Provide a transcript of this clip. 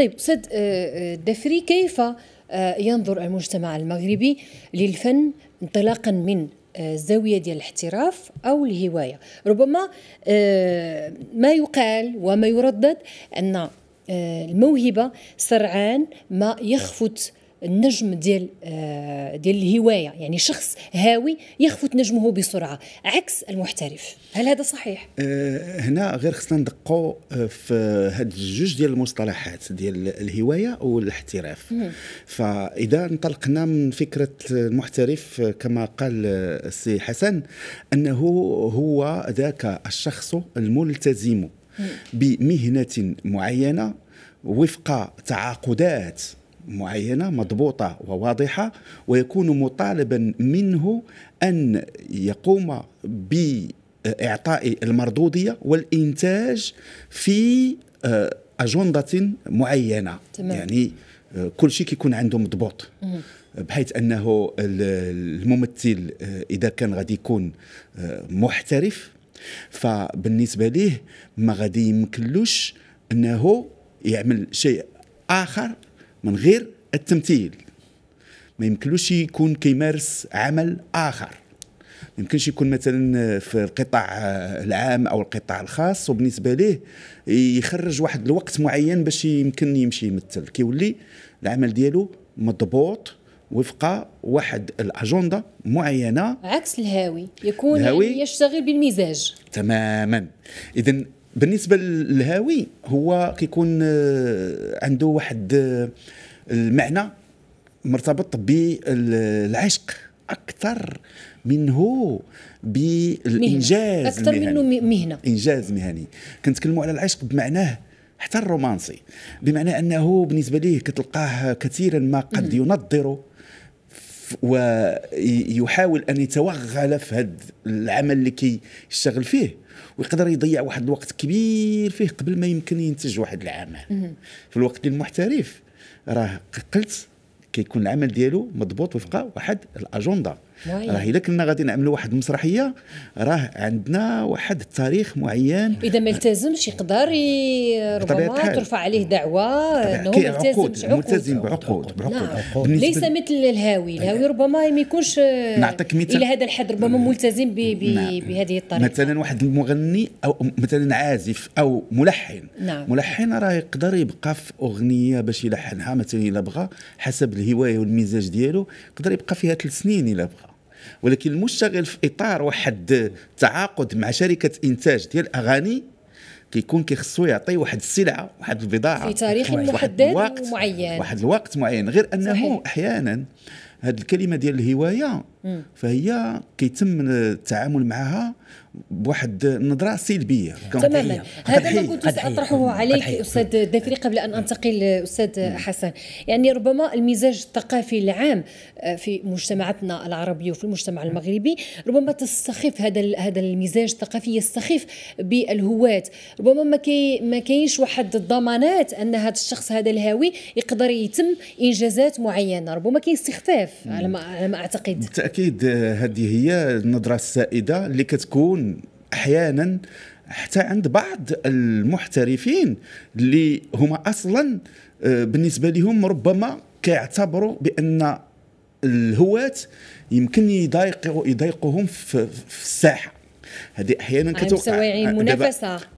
طيب سيد آه، آه، دفري كيف آه، ينظر المجتمع المغربي للفن انطلاقا من زاوية ديال الاحتراف او الهوايه ربما ما يقال وما يردد ان الموهبه سرعان ما يخفت النجم ديال آه، ديال الهوايه يعني شخص هاوي يخفت نجمه بسرعه عكس المحترف هل هذا صحيح آه، هنا غير خصنا ندقوا آه، في هاد الجوج ديال المصطلحات ديال الهوايه والاحتراف فاذا انطلقنا من فكره المحترف كما قال السي حسن انه هو ذاك الشخص الملتزم بمهنه معينه وفق تعاقدات معينه مضبوطه وواضحه ويكون مطالبا منه ان يقوم باعطاء المردوديه والانتاج في آه، اجنده معينه تمام. يعني آه، كل شيء كيكون عنده مضبوط بحيث انه الممثل آه، اذا كان غادي يكون محترف فبالنسبه ليه ما غادي يمكنلوش انه يعمل شيء اخر من غير التمثيل ما يمكنلوش يكون كيمارس عمل اخر ما يمكنش يكون مثلا في القطاع العام او القطاع الخاص وبالنسبه ليه يخرج واحد الوقت معين باش يمكن يمشي يمثل كيولي العمل ديالو مضبوط وفق واحد الاجنده معينه عكس الهاوي يكون الهاوي يعني يشتغل بالمزاج تماما اذا بالنسبه للهاوي هو كيكون آه، عنده واحد آه، المعنى مرتبط بالعشق اكثر منه بالانجاز اكثر منه مهنه انجاز مهني كنتكلموا على العشق بمعناه حتى الرومانسي بمعنى انه بالنسبه ليه كتلقاه كثيرا ما قد ينظر ويحاول ان يتوغل في هذا العمل اللي كيشتغل فيه ويقدر يضيع واحد الوقت كبير فيه قبل ما يمكن ينتج واحد العمل في الوقت المحترف راه قلت كيكون العمل ديالو مضبوط وفق واحد الاجنده راه الا كنا غادي نعملوا واحد المسرحيه راه عندنا واحد التاريخ معين اذا ما التزمش يقدر ربما ترفع عليه دعوه انه ملتزم التزمش عقود ملتزم بعقود بعقود, بعقود. ليس مثل الهاوي الهاوي ربما ما يكونش نعطيك مثال الى هذا الحد ربما نعم. ملتزم بي بي نعم. بهذه الطريقه مثلا واحد المغني او مثلا عازف او ملحن نعم. ملحن راه يقدر يبقى في اغنيه باش يلحنها مثلا الا بغى حسب الهوايه والمزاج ديالو يقدر يبقى فيها ثلاث سنين الا بغى ولكن المشتغل في اطار واحد تعاقد مع شركه انتاج ديال اغاني كيكون كيخصو يعطي واحد السلعه واحد البضاعه في تاريخ محدد معين واحد الوقت معين غير انه صحيح. احيانا هاد الكلمه ديال الهوايه فهي كيتم التعامل معها بواحد نظره سلبيه تماما هذا ما كنت ساطرحه عليك استاذ دافري قبل ان انتقل استاذ حسن يعني ربما المزاج الثقافي العام آه، في مجتمعاتنا العربيه وفي المجتمع المغربي ربما تستخف هذا هذا المزاج الثقافي يستخف بالهواة ربما ما كي ما كاينش واحد الضمانات ان هذا الشخص هذا الهاوي يقدر يتم انجازات معينه ربما كاين استخفاف على ما اعتقد بالتاكيد آه، هذه هي النظره السائده اللي كتكون تكون احيانا حتى عند بعض المحترفين اللي هما اصلا آه، بالنسبه لهم ربما كيعتبروا بان الهواة يمكن يضايقوا يضايقوهم في الساحه هذه احيانا كتوقع آه، منافسه